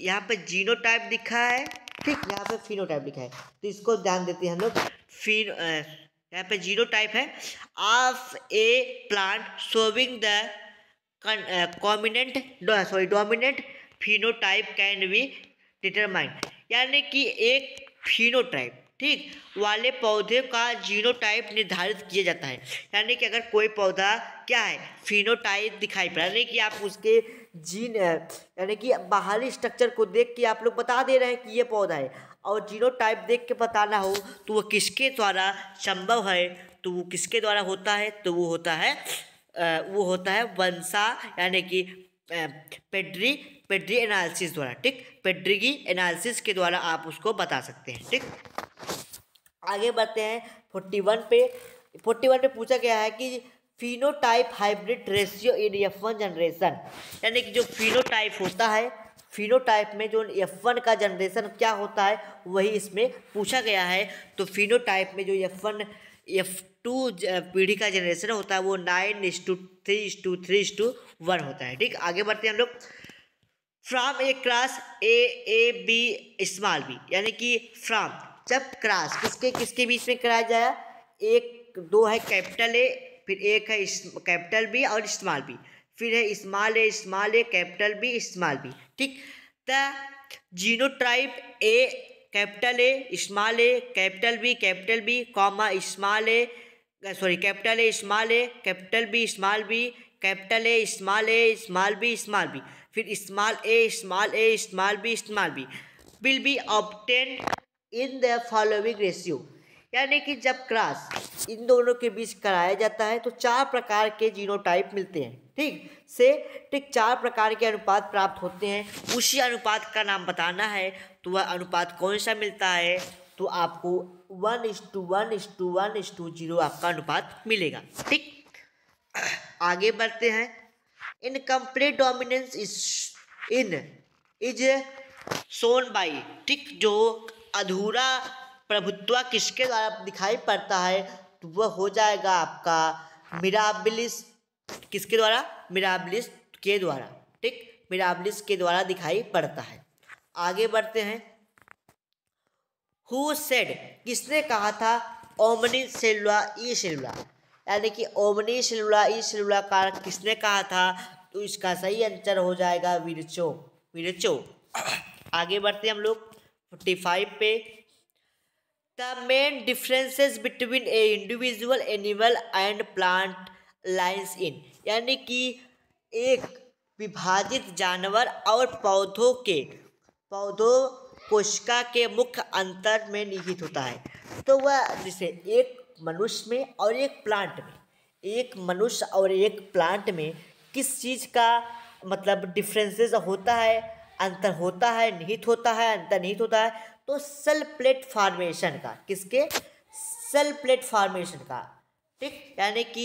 यहाँ पे जीनो टाइप लिखा है ठीक यहाँ पे फिनो टाइप लिखा है तो इसको ध्यान देते हैं हम लोग फिन यहाँ पे जीनो टाइप है of a plant showing the dominant sorry dominant phenotype can be determine यानी कि एक फिनोटाइप ठीक वाले पौधे का जीनोटाइप निर्धारित किया जाता है यानी कि अगर कोई पौधा क्या है फिनोटाइप दिखाई पड़ा यानी कि आप उसके जीन यानी कि बाहरी स्ट्रक्चर को देख के आप लोग बता दे रहे हैं कि ये पौधा है और जीनोटाइप देख के बताना हो तो वो किसके द्वारा संभव है तो वो किसके द्वारा होता है तो वो होता है वो होता है वंशा यानी कि पेड्री पेड्री एनालिसिस द्वारा ठीक पेड्रिगी एनालिसिस के द्वारा आप उसको बता सकते हैं ठीक आगे बढ़ते हैं फोर्टी वन पे फोर्टी वन पे पूछा गया है कि phenotype hybrid ratio in F one generation यानी कि जो फिनोटाइप होता है फिनोटाइप में जो एफ वन का जनरेशन क्या होता है वही इसमें पूछा गया है तो फिनोटाइप में जो एफ वन एफ टू पीढ़ी का जनरेशन होता है वो nine is to three is to three is to one होता है ठीक आगे बढ़ते हैं हम लोग from a cross A A B small B यानी कि फ्राम जब क्रास किसके किसके बीच में कराया जाया एक दो है कैपिटल ए फिर एक है कैपिटल बी और स्मॉल बी फिर है small A small A capital B small B ठीक the type A capital A small A capital B capital B comma small A sorry capital A small A capital B small B capital A small A small B small B फिर small A small A small B small B will be obtain in the following ratio यानी कि जब cross in दोनों के बीच कराया जाता है तो चार प्रकार के जीनोटाइप मिलते हैं ठीक से ठीक चार प्रकार के अनुपात प्राप्त होते हैं उसी अनुपात का नाम बताना है तो वह अनुपात कौन सा मिलता है तो आपको one is to one is to one is to zero आपका अनुपात मिलेगा ठीक आगे बढ़ते हैं incomplete dominance is in is shown by ठीक जो अधूरा प्रभुत्व किसके द्वारा दिखाई पड़ता है तो वह हो जाएगा आपका मिराबिलिस किसके द्वारा मिराबलिस के द्वारा ठीक मिराबलिस के द्वारा दिखाई पड़ता है आगे बढ़ते हैं हु सेड किसने कहा था ओमनी सेलुआ ई सेलुआ यानी कि ओमनी सिलुला ई सिलुला का किसने कहा था तो इसका सही आंसर हो जाएगा विरचो विरचो आगे बढ़ते हम लोग फोर्टी फाइव पे the main differences between a individual animal and plant lines in यानी कि एक विभाजित जानवर और पौधों के पौधों कोशिका के मुख्य अंतर में निहित होता है तो वह जिसे एक मनुष्य में और एक प्लांट में एक मनुष्य और एक प्लांट में किस चीज़ का मतलब डिफरेंसेस होता है अंतर होता है निहित होता है अंतर निहित होता है तो सेल प्लेट फार्मेशन का किसके सेल प्लेट फार्मेशन का ठीक यानी कि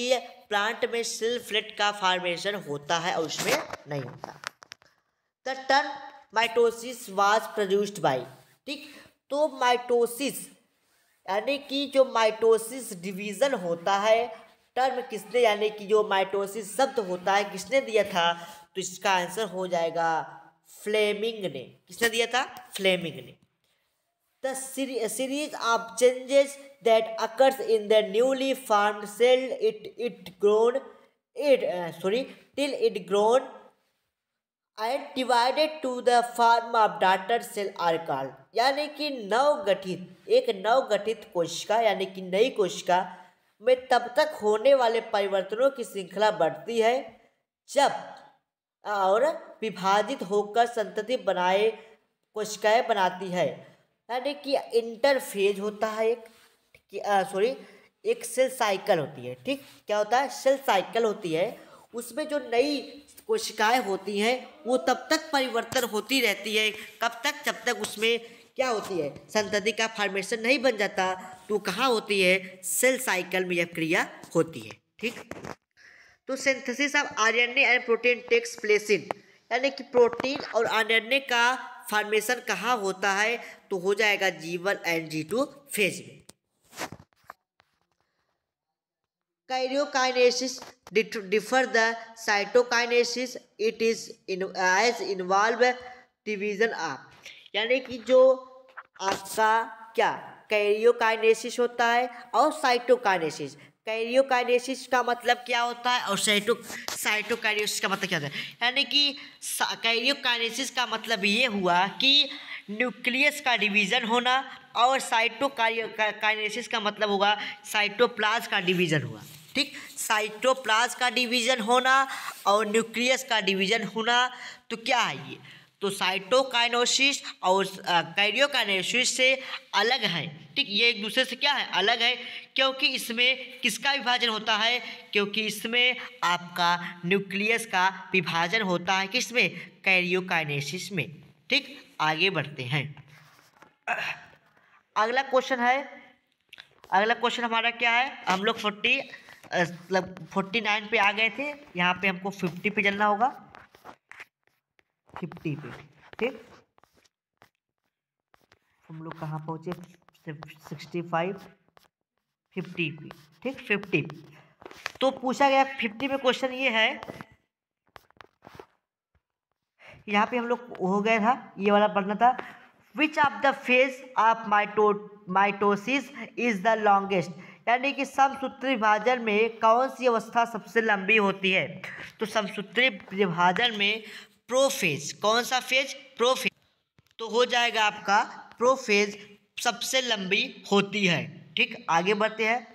प्लांट में सेल प्लेट का फार्मेशन होता है और उसमें नहीं होता the term mitosis was produced by ठीक तो माइटोसिस यानी कि जो माइटोसिस डिवीज़न होता है टर्म किसने यानी कि जो माइटोसिस शब्द होता है किसने दिया था तो इसका आंसर हो जाएगा फ्लेमिंग ने किसने दिया था फ्लेमिंग ने the series of changes that occurs in the newly form cell it it grown it sorry till it grown and divided to the form of daughter cell are यानी कि नवगठित एक नवगठित कोशिका यानी कि नई कोशिका में तब तक होने वाले परिवर्तनों की श्रृंखला बढ़ती है जब और विभाजित होकर संतति बनाए कोशिकाएं बनाती है यानी कि इंटरफेज होता है एक सॉरी एक सेल साइकिल होती है ठीक क्या होता है सेल साइकिल होती है उसमें जो नई कोशिकाएं होती हैं वो तब तक परिवर्तन होती रहती है कब तक जब तक उसमें क्या होती है संतति का फॉर्मेशन नहीं बन जाता तो कहाँ होती है सेल साइकिल में यह क्रिया होती है ठीक तो synthesis of RNA and protein takes place in यानी कि प्रोटीन और आरएनए का फॉर्मेशन कहाँ होता है तो हो जाएगा G one and G two phase में karyokinesis differ the cytokinesis it is in as involve division of यानी कि जो आपका क्या कैरियोकाइनेसिस होता है और साइटोकाइनेसिस कैरियोकाइनेसिस का मतलब क्या होता है और साइटो साइटोकाइनेसिस का मतलब क्या होता है यानी कि कैरियोकाइनेसिस का मतलब ये हुआ कि न्यूक्लियस का डिवीज़न होना और साइटोकाइनेसिस का मतलब होगा साइटोप्लाज का डिवीज़न हुआ ठीक साइटोप्लाज का डिवीज़न होना और न्यूक्लियस का डिवीज़न होना तो क्या है ये तो साइटोकाइनोसिस और कैरियोकाइनोसिस से अलग है ठीक ये एक दूसरे से क्या है अलग है क्योंकि इसमें किसका विभाजन होता है क्योंकि इसमें आपका न्यूक्लियस का विभाजन होता है किसमें कैरियोकाइनेसिस में ठीक आगे बढ़ते हैं अगला क्वेश्चन है अगला क्वेश्चन हमारा क्या है हम लोग फोर्टी मतलब फोर्टी नाइन पे आ गए थे यहाँ पे हमको फिफ्टी पे चलना होगा फिफ्टी पे ठीक हम लोग कहाँ पहुँचे सिक्सटी फाइव फिफ्टी पे ठीक फिफ्टी तो पूछा गया फिफ्टी में क्वेश्चन ये है यहाँ पे हम लोग हो गया था ये वाला पढ़ना था which of the phase of mito mitosis is the longest यानी कि समसूत्री विभाजन में कौन सी अवस्था सबसे लंबी होती है तो समसूत्री विभाजन में प्रोफेज कौन सा फेज प्रोफेज तो हो जाएगा आपका प्रोफेज सबसे लंबी होती है ठीक आगे बढ़ते हैं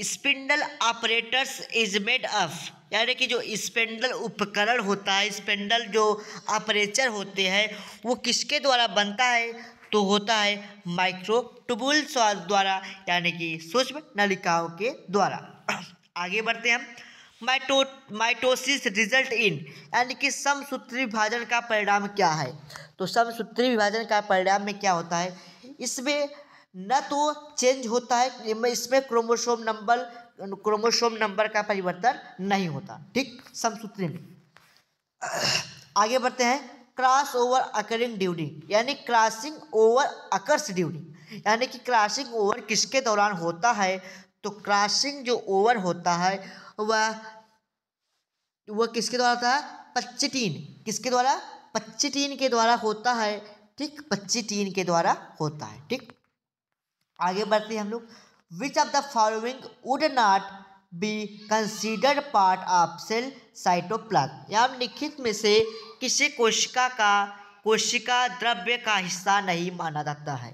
spindle operators is made of यानी कि जो स्पेंडल उपकरण होता है स्पेंडल जो ऑपरेचर होते हैं वो किसके द्वारा बनता है तो होता है माइक्रो टूबुल्स द्वारा यानी कि सूक्ष्म नलिकाओं के द्वारा (clears throat) आगे बढ़ते हैं हम माइटो माइटोसिस रिजल्ट इन यानी कि समसूत्री विभाजन का परिणाम क्या है तो समसूत्री विभाजन का परिणाम में क्या होता है इसमें न तो चेंज होता है इसमें क्रोमोसोम नंबर क्रोमोसोम नंबर का परिवर्तन नहीं होता ठीक समसूत्री में आगे बढ़ते हैं क्रॉस ओवर अकरिंग ड्यूरिंग यानी क्रॉसिंग ओवर अकर्स ड्यूरिंग यानी कि क्रॉसिंग ओवर किसके दौरान होता है तो क्रॉसिंग जो ओवर होता है वह वह किसके द्वारा होता है पच्चीटीन किसके द्वारा पच्चीटीन के द्वारा होता है ठीक पच्चीटीन के द्वारा होता है ठीक आगे बढ़ते हैं हम लोग which of the following would not be considered part of cell cytoplasm या निखित में से किसी कोशिका का कोशिका द्रव्य का हिस्सा नहीं माना जाता है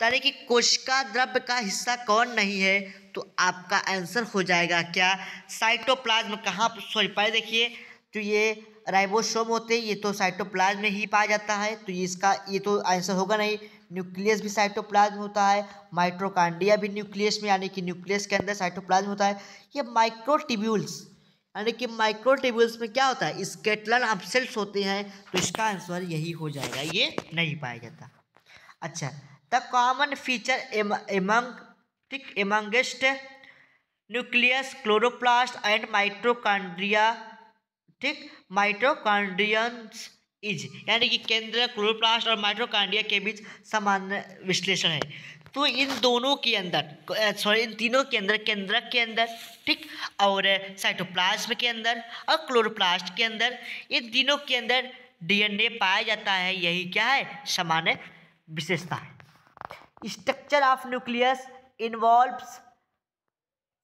तरह की कोशिका द्रव्य का हिस्सा कौन नहीं है तो आपका आंसर हो जाएगा क्या साइटोप्लाज्म कहाँ सॉरी पहले देखिए तो ये राइबोसोम होते हैं ये तो साइटोप्लाज्म में ही पाया जाता है तो इसका ये तो आंसर होगा नहीं न्यूक्लियस भी साइटोप्लाज्म होता है माइट्रोकांडिया भी न्यूक्लियस में यानी कि न्यूक्लियस के अंदर साइटोप्लाज्म होता है ये माइक्रोटिब्यूल्स यानी कि माइक्रोटिब्यूल्स में क्या होता है स्केटलन अपसेल्स होते हैं तो इसका आंसर यही हो जाएगा ये नहीं पाया जाता अच्छा द कॉमन फीचर एमंग ठीक amongst nucleus chloroplast and mitochondria ठीक माइट्रोकांड्रियंस इज यानी कि केंद्र क्लोरोप्लास्ट और माइट्रोकांडिया के बीच सामान्य विश्लेषण है तो इन दोनों के अंदर सॉरी इन तीनों के अंदर केंद्रक के अंदर ठीक और साइटोप्लाज्म के अंदर और क्लोरोप्लास्ट के अंदर इन तीनों के अंदर डीएनए पाया जाता है यही क्या है सामान्य विशेषता है स्ट्रक्चर ऑफ न्यूक्लियस इन्वॉल्व्स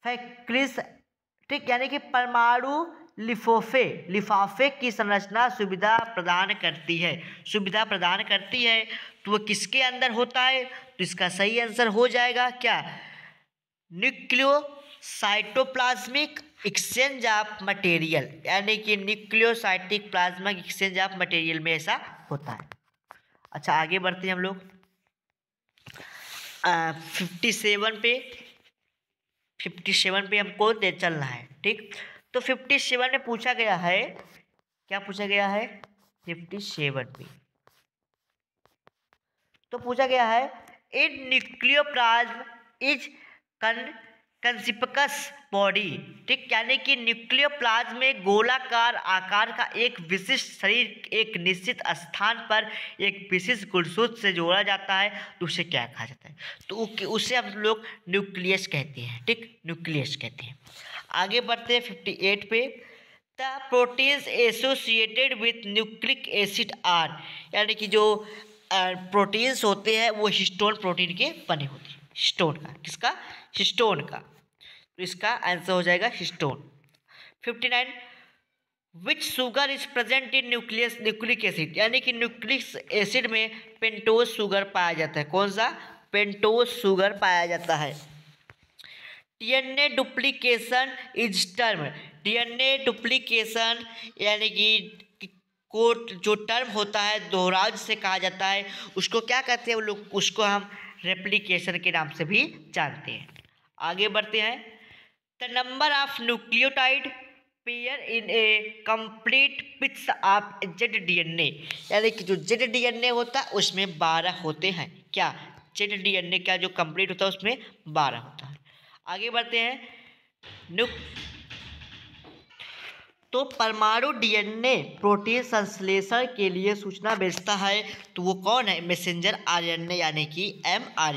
फैक्रिस ठीक यानी कि परमाणु लिफोफे लिफाफे की संरचना सुविधा प्रदान करती है सुविधा प्रदान करती है तो वह किसके अंदर होता है तो इसका सही आंसर हो जाएगा क्या साइटोप्लाज्मिक एक्सचेंज ऑफ मटेरियल यानी कि nucleocytoplasmic exchange of material में ऐसा होता है अच्छा आगे बढ़ते हैं हम लोग फिफ्टी सेवन पे फिफ्टी सेवन पे हमको चलना है ठीक तो फिफ्टी सेवन में पूछा गया है क्या पूछा गया है फिफ्टी सेवन में तो पूछा गया है इन न्यूक्लियो प्लाज्म इज कन कंसिपकस बॉडी ठीक यानी कि प्लाज्म में गोलाकार आकार का एक विशिष्ट शरीर एक निश्चित स्थान पर एक विशिष्ट गुणसूत्र से जोड़ा जाता है तो उसे क्या कहा जाता है तो उसे हम लोग न्यूक्लियस कहते हैं ठीक न्यूक्लियस कहते हैं आगे बढ़ते हैं फिफ्टी एट पे the proteins associated with nucleic acid are यानी कि जो प्रोटीन्स होते हैं वो हिस्टोन प्रोटीन के बने होते हैं हिस्टोन का किसका हिस्टोन का तो इसका आंसर हो जाएगा histone fifty nine which sugar is present in nucleus nucleic acid यानी कि न्यूक्लिक एसिड में पेंटोज शुगर पाया जाता है कौन सा पेंटोज शुगर पाया जाता है DNA duplication is term DNA duplication यानी कि को जो टर्म होता है दोहराव से कहा जाता है उसको क्या कहते हैं वो लोग उसको हम रेप्लिकेशन के नाम से भी जानते हैं आगे बढ़ते हैं the number of nucleotide pair in a complete pitch of Z DNA यानी कि जो जेड डीएनए होता है उसमें बारह होते हैं क्या जेड डीएनए का जो कंप्लीट होता है उसमें बारह होता है आगे बढ़ते हैं नुक तो परमाणु डीएनए प्रोटीन संश्लेषण के लिए सूचना भेजता है तो वो कौन है मैसेंजर आरएनए यानी कि एम आर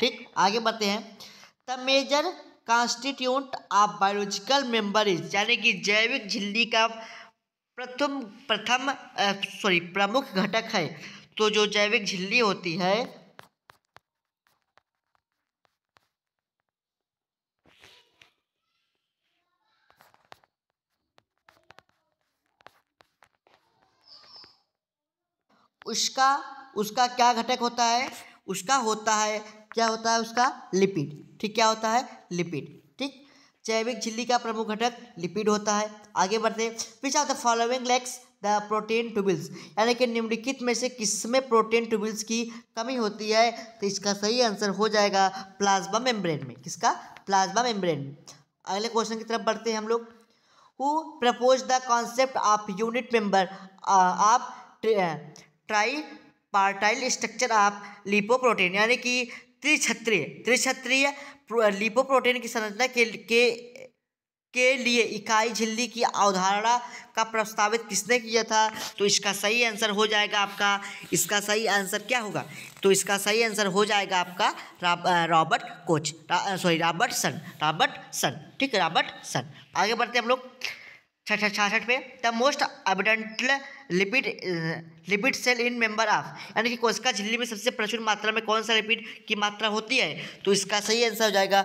ठीक आगे बढ़ते हैं the major constituent of biological membranes यानी कि जैविक झिल्ली का प्रथम प्रथम सॉरी प्रमुख घटक है तो जो जैविक झिल्ली होती है उसका उसका क्या घटक होता है उसका होता है क्या होता है उसका लिपिड ठीक क्या होता है लिपिड ठीक जैविक झिल्ली का प्रमुख घटक लिपिड होता है आगे बढ़ते which are the following legs the protein tubules यानी कि निम्नलिखित में से किसमें प्रोटीन ट्यूबिल्स की कमी होती है तो इसका सही आंसर हो जाएगा प्लाज्मा मेम्ब्रेन में किसका प्लाज्मा मेम्ब्रेन में अगले क्वेश्चन की तरफ बढ़ते हैं हम लोग who propose the concept of unit member of tripartite structure of lipoprotein यानी कि त्रिछत्रीय त्रिछत्रीय लिपोप्रोटीन की संरचना के के के लिए इकाई झिल्ली की अवधारणा का प्रस्तावित किसने किया था तो इसका सही आंसर हो जाएगा आपका इसका सही आंसर क्या होगा तो इसका सही आंसर हो जाएगा आपका रॉबर्ट कोच रा, sorry Robertson Robertson ठीक है रॉबर्ट सन आगे बढ़ते हम लोग छाछठ पे the most abundant lipid lipid cell in member of यानी कि कोशिका झिल्ली में सबसे प्रचुर मात्रा में कौन सा लिपिड की मात्रा होती है तो इसका सही आंसर हो जाएगा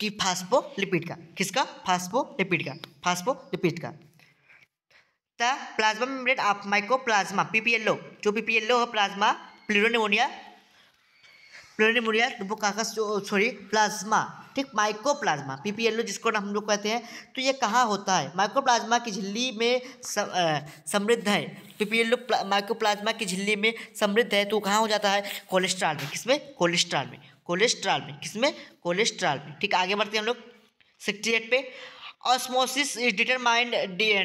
कि फास्पो लिपिड का किसका फास्पो लिपिड का फास्पो लिपिड का the plasma membrane of plasma PPLO जो पीपीएलओ है प्लाज्मा प्लूरोनिमोनिया प्लेनिमोरिया कागज सॉरी प्लाज्मा ठीक माइक्रो एल पीपीएलओ जिसको हम लोग कहते हैं तो ये कहाँ होता है माइक्रो प्लाज्मा की झिल्ली में समृद्ध है पीपीएलओ प्लाज्मा की झिल्ली में समृद्ध है तो कहाँ हो जाता है कोलेस्ट्रॉल में किसमें कोलेस्ट्रॉल में कोलेस्ट्रॉल में किसमें कोलेस्ट्रॉल में ठीक आगे बढ़ते हैं हम लोग सिक्सटी एट पे osmosis is determined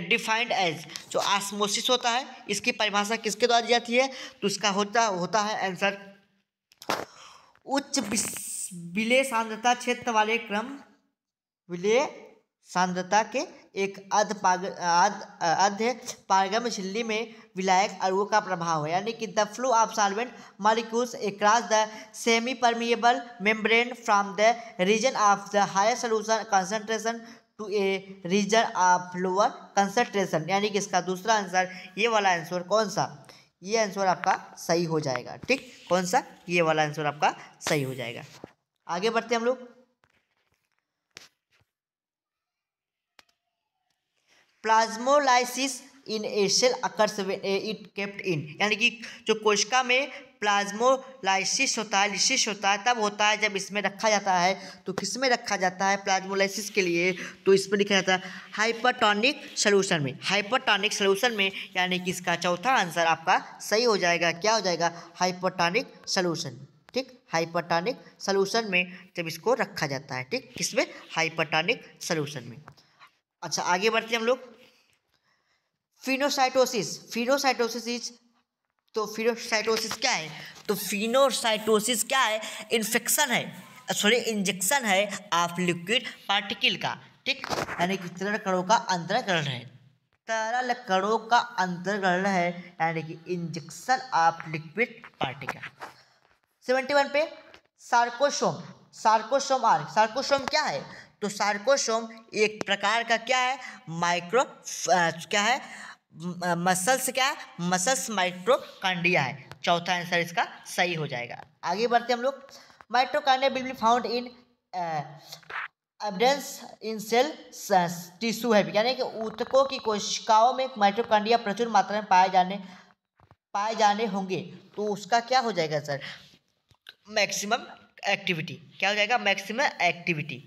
defined as जो ऑस्मोसिस होता है इसकी परिभाषा किसके द्वारा दी जाती है तो उसका होता होता है आंसर उच्च विलय सांद्रता क्षेत्र वाले क्रम विलय सांद्रता के एक अध पाग अध पारगम झिल्ली में विलायक अणुओं का प्रभाव है यानी कि the flow of solvent molecules across the semi permeable membrane from the region of the higher solution concentration to a region of lower concentration यानी कि इसका दूसरा आंसर ये वाला आंसर कौन सा ये आंसर आपका सही हो जाएगा ठीक कौन सा ये वाला आंसर आपका सही हो जाएगा आगे बढ़ते हम लोग plasmolysis in a cell occurs it kept in यानी कि जो कोशिका में प्लाज्मोलाइसिस होता है लिसिस होता है तब होता है जब इसमें रखा जाता है तो किस में रखा जाता है प्लाज्मोलाइसिस के लिए तो इसमें लिखा जाता है हाइपरटॉनिक सोल्यूशन में हाइपरटॉनिक सोल्यूशन में यानी कि इसका चौथा आंसर आपका सही हो जाएगा क्या हो जाएगा हाइपरटॉनिक सोल्यूशन ठीक हाइपरटॉनिक सोल्यूशन में जब इसको रखा जाता है ठीक किसमें हाइपरटॉनिक सोल्यूशन में अच्छा आगे बढ़ते हैं हम लोग फिनोसाइटोसिस फिनोसाइटोसिस इज तो फिनोसाइटोसिस क्या है तो फिनोसाइटोसिस क्या है इन्फेक्शन है सॉरी uh, इंजेक्शन है ऑफ लिक्विड पार्टिकल का ठीक यानी कि तरल कणों का अंतरकरण है तरल कणों का अंतरकरण है यानी कि injection of liquid particle seventy one पे सार्कोसोम सार्कोसोम आर सार्कोसोम क्या है तो सार्कोसोम एक प्रकार का क्या है माइक्रो uh, क्या है मसल्स क्या है मसल्स माइट्रोकांडिया है चौथा आंसर इसका सही हो जाएगा आगे बढ़ते हम लोग mitochondria will be found in evidence in cell tissue है यानी कि ऊतकों की कोशिकाओं में माइट्रोकांडिया प्रचुर मात्रा में पाए जाने पाए जाने होंगे तो उसका क्या हो जाएगा सर मैक्सिमम एक्टिविटी क्या हो जाएगा मैक्सिमम एक्टिविटी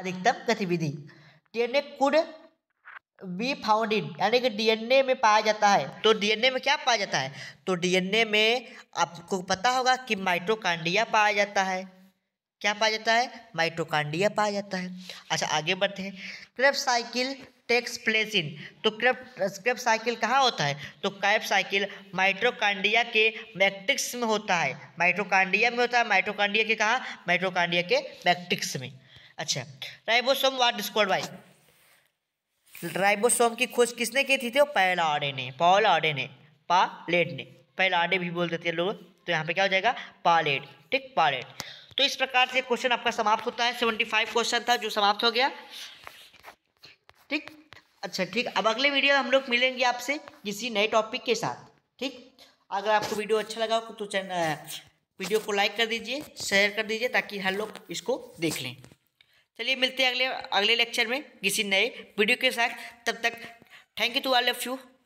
अधिकतम गतिविधि टेने कुड वी फाउंड इन यानी कि डीएनए में पाया जाता है तो डीएनए में क्या पाया जाता है तो डीएनए में आपको पता होगा कि माइटोकांडिया पाया जाता है क्या पाया जाता है माइटोकांडिया पाया जाता है अच्छा आगे बढ़ते हैं Krebs cycle takes place in तो क्रेप क्रेप साइकिल कहाँ होता है तो कैप साइकिल माइट्रोकांडिया के मैक्टिक्स में होता है माइट्रोकांडिया में होता है माइट्रोकांडिया के कहाँ माइट्रोकांडिया के मैक्टिक्स में अच्छा ribosome what discovered by ribosome की खोज किसने की थी थे पैल आडे ने पॉल आडे ने पालेट ने पैल आडे भी बोल देते हैं लोग तो यहाँ पे क्या हो जाएगा पालेट ठीक पालेट तो इस प्रकार से क्वेश्चन आपका समाप्त होता है सेवेंटी फाइव क्वेश्चन था जो समाप्त हो गया ठीक अच्छा ठीक अब अगले वीडियो हम लोग मिलेंगे आपसे किसी नए टॉपिक के साथ ठीक अगर आपको वीडियो अच्छा लगा हो तो चैनल वीडियो को लाइक कर दीजिए शेयर कर दीजिए ताकि हर लोग इसको देख लें चलिए मिलते हैं अगले अगले लेक्चर में किसी नए वीडियो के साथ तब तक thank you to all of you